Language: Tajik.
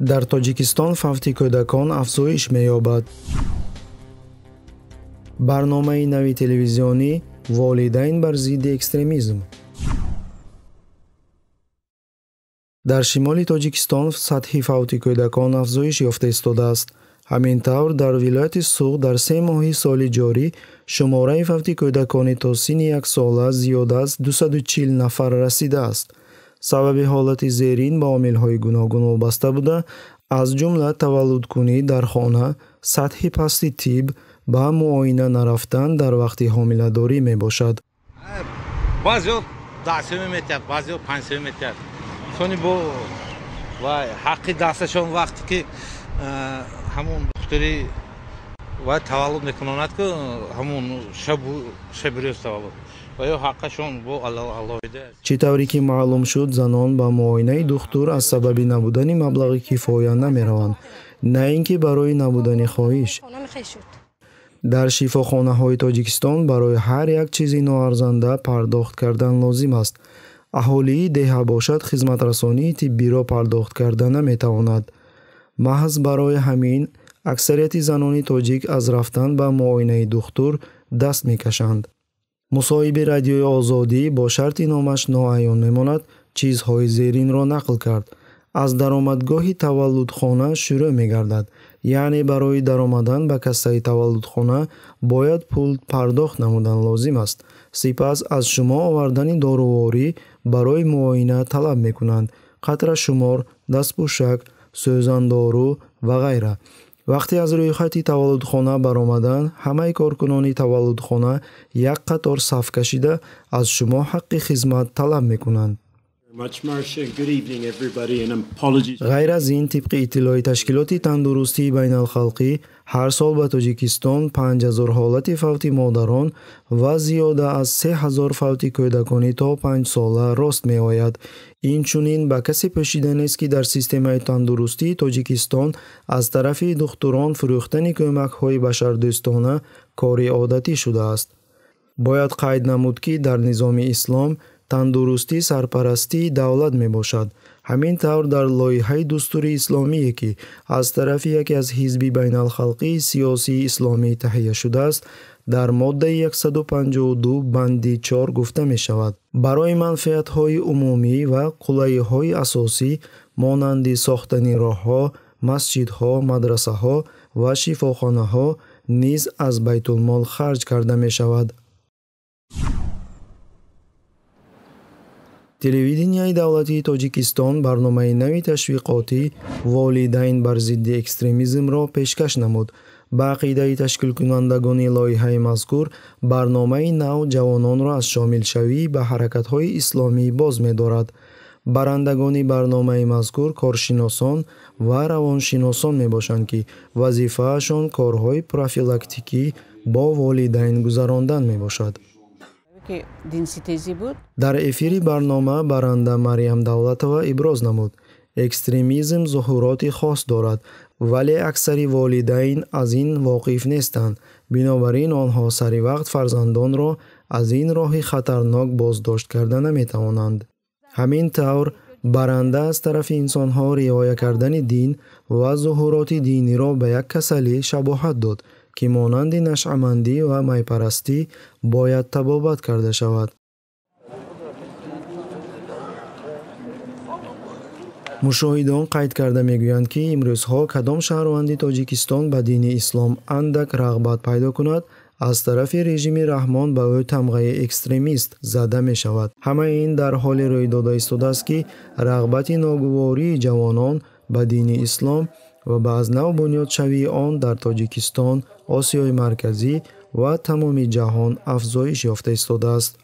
дар тоҷикистон фавти кӯдакон афзоиш меёбад барномаи нави телевизионӣ волидайн бар зидди экстремизм дар шимоли тоҷикистон сатҳи фавти кӯдакон афзоиш ёфта истодааст ҳамин тавр дар вилояти суғ дар се моҳи соли ҷорӣ шумораи фавти кӯдакони то сини яксола зиёда аз 240 нафар расидааст сабаби ҳолати зерин ба омилҳои гуногун вобаста буда аз ҷумла таваллудкунӣ дар хона сатҳи пасти тиб ба муоина нарафтан дар вақти ҳомиладорӣ мебошад баъзеҳо дастаи метрд баъзеҳо пансаи метрд сони бо ва ҳаққи дасташон вақте ки э, ҳамон духтари ва таваллуд мекунонад ки ҳамон шаби рӯз таваллуд чӣ тавре ки маълум шуд занон ба муоинаи духтур аз сабаби набудани маблағи кифоя намераванд на ин ки барои набудани хоҳиш дар шифохонаҳои тоҷикистон барои ҳар як чизи ноарзанда пардохт кардан лозим аст аҳолии деҳа бошад хизматрасонии тиббиро пардохт карда наметавонад маҳз барои ҳамин аксарияти занони тоҷик аз рафтан ба муоинаи духтур даст мекашанд мусоҳиби радиои озодӣ бо шарти номаш ноайён мемонад чизҳои зеринро нақл кард аз даромадгоҳи таваллудхона шурӯъ мегардад яъне барои даромадан ба кассаи таваллудхона бояд пул пардохт намудан лозим аст сипас аз шумо овардани дорувори барои муоина талаб мекунанд қатрашумор дастпӯшак сӯзандору ва ғайра вақте аз рӯйхати таваллудхона баромаданд ҳамаи коркунони таваллудхона як қатор саф кашида аз шумо ҳаққи хизмат талаб мекунанд ғайр аз ин тибқи иттилои ташкилоти тандурустии байналхалқӣ ҳар сол ба тоҷикистон 5000 ҳолати фавти модарон ва зиёда аз 3000 фавти кӯдакони то 5 сола рост меояд инчунин ба касе пӯшида нест ки дар системаи тандурустии тоҷикистон аз тарафи духтурон фурӯхтани кӯмакҳои башардӯстона кори одатӣ шудааст бояд қайд намуд ки дар низоми ислом тандурустӣ сарпарастии давлат мебошад ҳамин тавр дар лоиҳаи дустури исломие ки аз тарафи яке аз ҳизби байналхалқии сиёсии исломӣ таҳия шудааст дар моддаи 152 банди 4 гуфта мешавад барои манфиатҳои умумӣ ва қулайиҳои асосӣ монанди сохтани роҳҳо масҷидҳо мадрасаҳо ва шифохонаҳо низ аз байтулмол харҷ карда мешавад телевидении давлатии тоҷикистон барномаи нави ташвиқоти волидайн бар зидди экстремизмро пешкаш намуд ба ақидаи ташкилкунандагони лоиҳаи мазкур барномаи нав ҷавононро аз шомилшавӣ ба ҳаракатҳои исломӣ боз медорад барандагони барномаи мазкур коршиносон ва равоншиносон мебошанд ки вазифаашон корҳои профилактикӣ бо волидайн гузарондан мебошад дар эфири барнома баранда марьям давлатова иброз намуд экстремизм зуҳуроти хос дорад вале аксари волидайн аз ин воқиф нестанд бинобар ин онҳо сари вақт фарзандонро аз ин роҳи хатарнок боздошт карда наметавонанд ҳамин тавр баранда аз тарафи инсонҳо риоя кардани дин ва зуҳуроти диниро ба як касалӣ шабоҳат дод ки монанди нашъамандӣ ва майпарастӣ бояд табобат карда шавад мушоҳидон қайд карда мегӯянд ки имрӯзҳо кадом шаҳрванди тоҷикистон ба дини ислом андак рағбат пайдо кунад аз тарафи режими раҳмон ба ӯ тамғаи экстремист зада мешавад ҳамаи ин дар ҳоле рӯй дода истодааст ки рағбати ногувории ҷавонон ба дини ислом ва ба аз нав бунёдшавии он дар тоҷикистон осиёи марказӣ ва тамоми ҷаҳон афзоиш ёфта истодааст